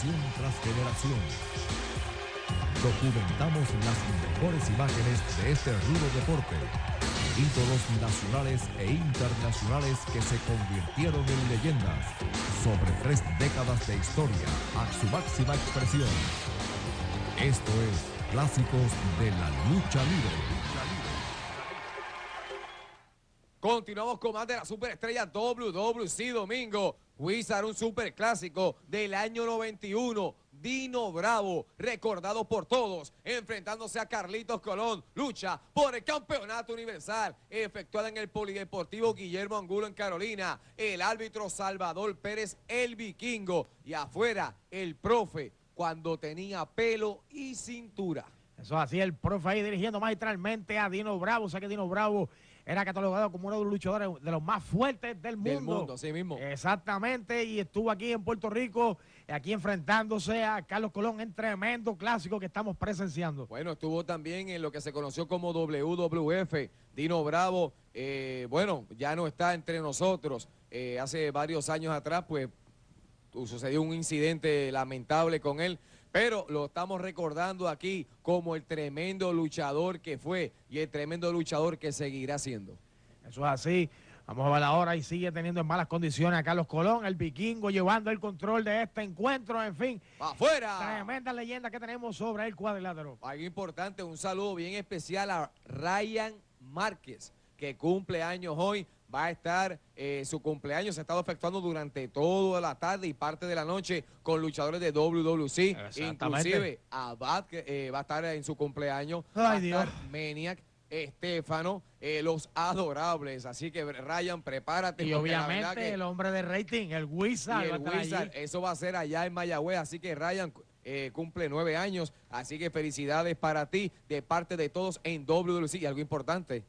tras generación. Documentamos las mejores imágenes de este rudo deporte, Títulos nacionales e internacionales que se convirtieron en leyendas sobre tres décadas de historia a su máxima expresión. Esto es Clásicos de la Lucha Libre. Continuamos con más de la superestrella WWC Domingo. Wizard, un superclásico del año 91. Dino Bravo, recordado por todos, enfrentándose a Carlitos Colón, lucha por el campeonato universal, efectuada en el Polideportivo Guillermo Angulo en Carolina, el árbitro Salvador Pérez, el vikingo, y afuera el profe, cuando tenía pelo y cintura. Eso así, el profe ahí dirigiendo magistralmente a Dino Bravo. O sea que Dino Bravo era catalogado como uno de los luchadores de los más fuertes del mundo. Del mundo, sí mismo. Exactamente, y estuvo aquí en Puerto Rico, aquí enfrentándose a Carlos Colón en tremendo clásico que estamos presenciando. Bueno, estuvo también en lo que se conoció como WWF, Dino Bravo, eh, bueno, ya no está entre nosotros. Eh, hace varios años atrás, pues, sucedió un incidente lamentable con él pero lo estamos recordando aquí como el tremendo luchador que fue y el tremendo luchador que seguirá siendo. Eso es así. Vamos a ver ahora y sigue teniendo en malas condiciones a Carlos Colón, el vikingo llevando el control de este encuentro, en fin. ¡Afuera! Tremenda leyenda que tenemos sobre el cuadrilátero. Algo importante, un saludo bien especial a Ryan Márquez, que cumple años hoy va a estar eh, su cumpleaños, se ha estado efectuando durante toda la tarde y parte de la noche con luchadores de WWC, inclusive Abad eh, va a estar en su cumpleaños, Ay, Estefano, eh, los adorables. Así que Ryan, prepárate. Y obviamente el hombre de rating, el Wizard. el Wizard, eso va a ser allá en Mayagüez. Así que Ryan cumple nueve años. Así que felicidades para ti de parte de todos en WWC. Y algo importante,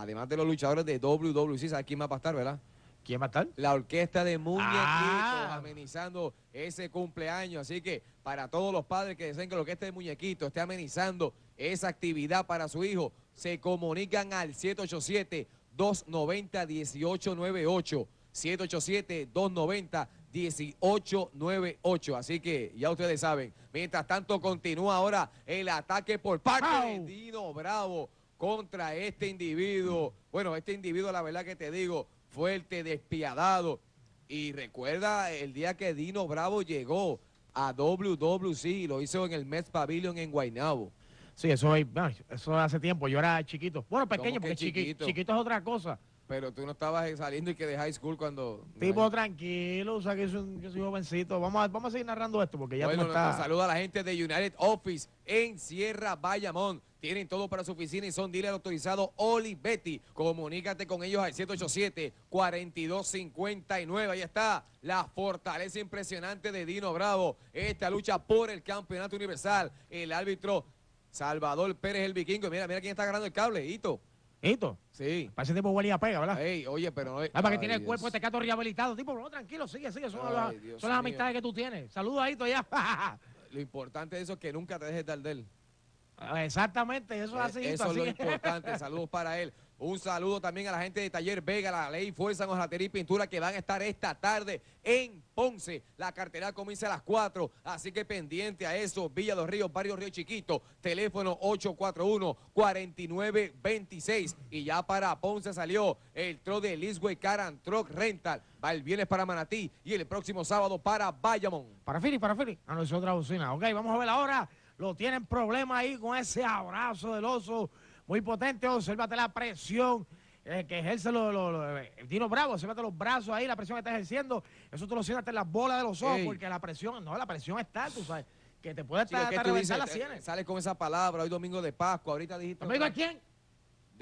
además de los luchadores de WWC, ¿sabes quién va a estar, verdad? ¿Quién va a estar? La orquesta de Muñequitos ah. amenizando ese cumpleaños. Así que para todos los padres que deseen que la orquesta de Muñequitos esté amenizando esa actividad para su hijo, se comunican al 787-290-1898. 787-290-1898. Así que ya ustedes saben. Mientras tanto, continúa ahora el ataque por parte de Dino Bravo contra este individuo. Bueno, este individuo, la verdad que te digo, fuerte, despiadado. Y recuerda el día que Dino Bravo llegó a WWC y lo hizo en el Mets Pavilion en Guaynabo. Sí, eso, eso hace tiempo, yo era chiquito. Bueno, pequeño, porque chiquito? chiquito es otra cosa. Pero tú no estabas saliendo y que de high school cuando... Tipo, tranquilo, o sea, que soy, un, jovencito. Vamos a, vamos a seguir narrando esto porque ya bueno, no está... saluda a la gente de United Office en Sierra Bayamón. Tienen todo para su oficina y son dealer autorizado Betty. Comunícate con ellos al 787-4259. Ahí está la fortaleza impresionante de Dino Bravo. Esta lucha por el campeonato universal. El árbitro Salvador Pérez, el vikingo. Mira, mira quién está agarrando el cable, Hito. Hito. Sí. parece ese tipo huele pega, ¿verdad? Ey, oye, pero no. Ah, para que tiene el cuerpo este gato rehabilitado. Tipo, tranquilo, sigue, sigue. Son, las, amistades que tú tienes. Saludos a Hito ya. Lo importante de eso es que nunca te dejes dar de él. Ah, exactamente, eso es eh, así. Eso es lo importante. Saludos para él. Un saludo también a la gente de Taller Vega, la Ley Fuerza, y Pintura que van a estar esta tarde en Ponce. La cartera comienza a las 4, así que pendiente a eso. Villa Los Ríos, Barrio Río Chiquito, teléfono 841-4926. Y ya para Ponce salió el tro de Lisway Caran Truck Rental. Va el viernes para Manatí y el próximo sábado para Bayamón. Para Fili, para Fili, a ah, nuestra otra bocina. Ok, vamos a ver ahora. Lo tienen problema ahí con ese abrazo del oso muy potente, observate la presión eh, que ejerce lo, lo, lo, el eh, Dino Bravo, observate los brazos ahí, la presión que está ejerciendo, eso tú lo sientes en las bolas de los ojos, porque la presión, no, la presión está, tú sabes, que te puede estar, sí, hasta las eh, sienes. Sales con esa palabra, hoy domingo de Pascua, ahorita dijiste... ¿Domingo a quién?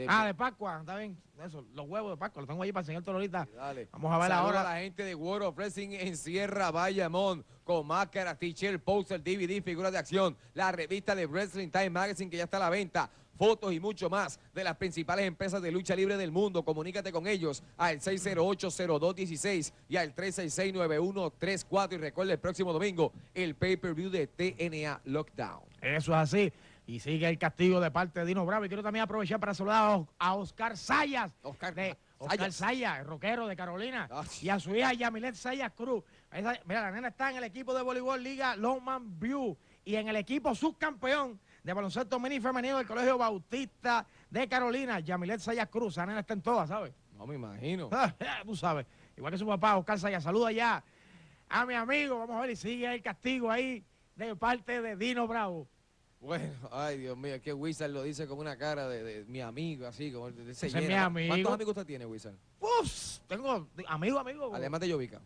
ah, de Pascua, está bien. Eso, los huevos de Pascua, los tengo ahí para todo ahorita. Vamos a ver ahora. la gente de World of Wrestling en Sierra Bayamón, con máscara, t-shirt, poster, DVD, figuras de acción, la revista de Wrestling Time Magazine que ya está a la venta fotos y mucho más de las principales empresas de lucha libre del mundo. Comunícate con ellos al 608-0216 y al 366-9134. Y recuerda el próximo domingo el pay-per-view de TNA Lockdown. Eso es así. Y sigue el castigo de parte de Dino Bravo. Y quiero también aprovechar para saludar a Oscar Sayas. Oscar de, Oscar Sayas, el rockero de Carolina. Ah, y a su hija Yamilet Sayas Cruz. mira, la nena está en el equipo de voleibol Liga Longman View. Y en el equipo subcampeón de baloncesto mini femenino del Colegio Bautista de Carolina, Yamilet Sayas Cruz. nena está en todas, ¿sabes? No me imagino. Tú sabes. Igual que su papá, Oscar ya Saluda ya a mi amigo. Vamos a ver si sigue el castigo ahí de parte de Dino Bravo. Bueno, ay Dios mío, es que Wizard lo dice como una cara de, mi amigo, así, como de, de mi ¿Cuántos amigos usted tiene, Wizard? Uf, tengo amigo, amigo. Además de Yovica.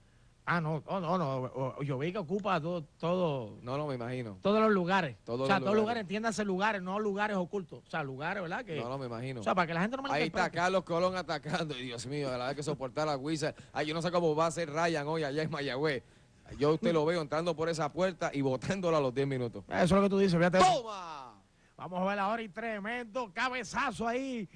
Ah, no, oh, no, no, Yo vi que ocupa todo, No, no, me imagino. Todos los lugares. o sea, todos lugares. lugares, entiéndase lugares, no lugares ocultos. O sea, lugares, ¿verdad? no, no, me imagino. O sea, para que la gente no me Ahí está Carlos Colón atacando. Dios mío, a la vez que soportar la Wizard. Ay, yo no sé cómo va a ser Ryan hoy allá en Mayagüez. Yo usted lo veo entrando por esa puerta y botándola a los 10 minutos. Eso es lo que tú dices, fíjate. ¡Toma! Vamos a ver ahora y tremendo cabezazo ahí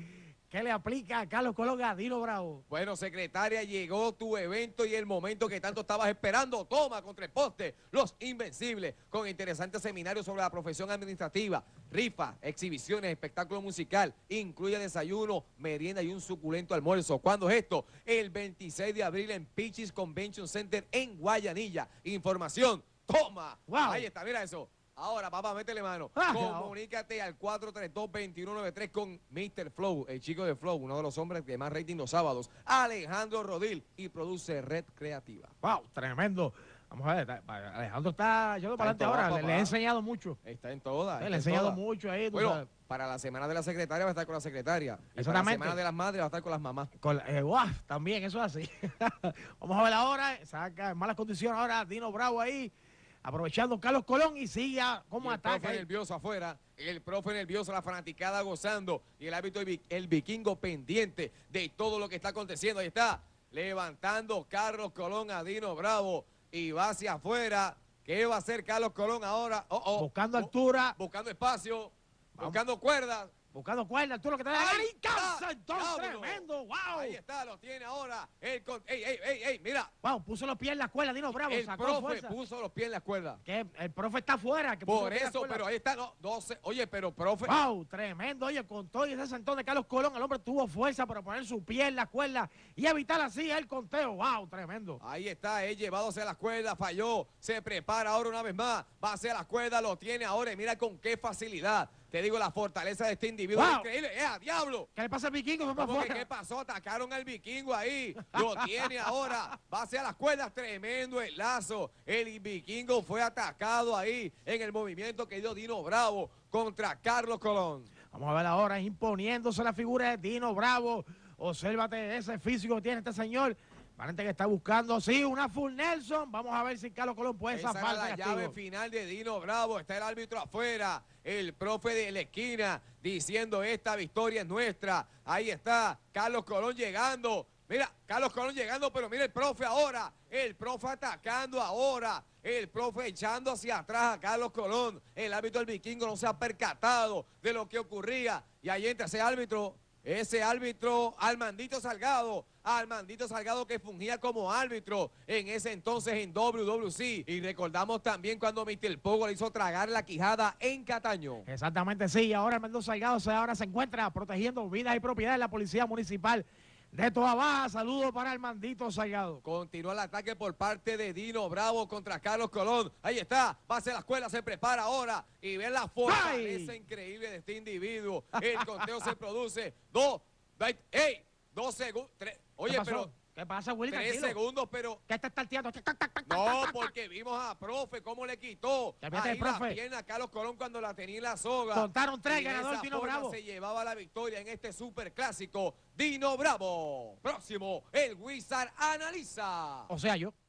¿Qué le aplica a Carlos Colón Gadino Bravo? Bueno, secretaria, llegó tu evento y el momento que tanto estabas esperando. Toma contra poste, los invencibles, con interesantes seminarios sobre la profesión administrativa, rifa, exhibiciones, espectáculo musical, incluye desayuno, merienda y un suculento almuerzo. ¿Cuándo es esto? El 26 de abril en Peaches Convention Center en Guayanilla. Información, toma. Wow. Ahí está, mira eso. Ahora, papá, métele mano. Ah, Comunícate al 432-2193 con Mr. Flow, el chico de Flow, uno de los hombres que más rating los sábados, Alejandro Rodil, y produce Red Creativa. ¡Wow! Tremendo. Vamos a ver, Alejandro está yo para adelante ahora, le, he enseñado mucho. Está en todas. le he enseñado mucho ahí. Bueno, para la semana de la secretaria va a estar con la secretaria. Y para la semana de las madres va a estar con las mamás. Con, wow, eh, también, eso es así. Vamos a ver ahora, saca en malas condiciones ahora Dino Bravo ahí aprovechando Carlos Colón y sigue como ataca. El profe nervioso afuera, el profe nervioso, la fanaticada gozando y el hábito el vikingo pendiente de todo lo que está aconteciendo. Ahí está, levantando Carlos Colón a Dino Bravo y va hacia afuera. ¿Qué va a hacer Carlos Colón ahora? Oh, oh. buscando oh, altura. Buscando espacio, buscando cuerdas. Buscando cuerdas, tú lo que te da ¡Ay, entonces! ¡Tremendo! ¡Wow! Ahí está, lo tiene ahora. El ¡Ey, ey, ey, ey! Mira. ¡Wow! Puso los pies en la cuerda, Dino Bravo. El profe puso los pies en la cuerda. Que el profe está afuera. Por eso, pero ahí está. No, 12. Oye, pero profe. ¡Wow! Tremendo. Oye, con todo y ese santón de Carlos Colón, el hombre tuvo fuerza para poner su pie en la cuerda y evitar así el conteo. ¡Wow! Tremendo. Ahí está, él llevándose a la cuerda, falló. Se prepara ahora una vez más. Va hacia la cuerda, lo tiene ahora y mira con qué facilidad. Te digo la fortaleza de este individuo. Es increíble. ¡Eh, diablo! ¿Qué le pasa al vikingo? ¿Qué pasó? Atacaron al vikingo ahí. Lo tiene ahora. Va hacia las cuerdas. Tremendo el lazo. El vikingo fue atacado ahí en el movimiento que dio Dino Bravo contra Carlos Colón. Vamos a ver ahora imponiéndose la figura de Dino Bravo. Obsérvate ese físico que tiene este señor. Valente que está buscando, sí, una full Nelson. Vamos a ver si Carlos Colón puede Esa la llave final de Dino Bravo. Está el árbitro afuera. El profe de la esquina diciendo esta victoria es nuestra. Ahí está Carlos Colón llegando. Mira, Carlos Colón llegando, pero mira el profe ahora. El profe atacando ahora. El profe echando hacia atrás a Carlos Colón. El árbitro del vikingo no se ha percatado de lo que ocurría. Y ahí entra ese árbitro, ese árbitro Armandito Salgado Armandito Salgado que fungía como árbitro en ese entonces en WWC. Y recordamos también cuando Mr. Pogo le hizo tragar la quijada en Cataño. Exactamente, sí. Y Ahora Armandito Salgado ahora se encuentra protegiendo vidas y propiedades de la Policía Municipal de toda baja. Saludos para el Salgado. Continúa el ataque por parte de Dino Bravo contra Carlos Colón. Ahí está, pase la escuela, se prepara ahora y ve la fortaleza ¡Ay! increíble de este individuo. El conteo se produce. Dos, ¡Ey! Dos segundos. Oye, pero. ¿Qué pasa, Willy? Tres segundos, pero. ¿Qué está tarteando? No, porque vimos a profe cómo le quitó. Ahí profe. la pierna a Carlos Colón cuando la tenía en la soga. Contaron tres, ganadores Dino Bravo. Se llevaba la victoria en este superclásico Dino Bravo. Próximo, el Wizard analiza. O sea, yo.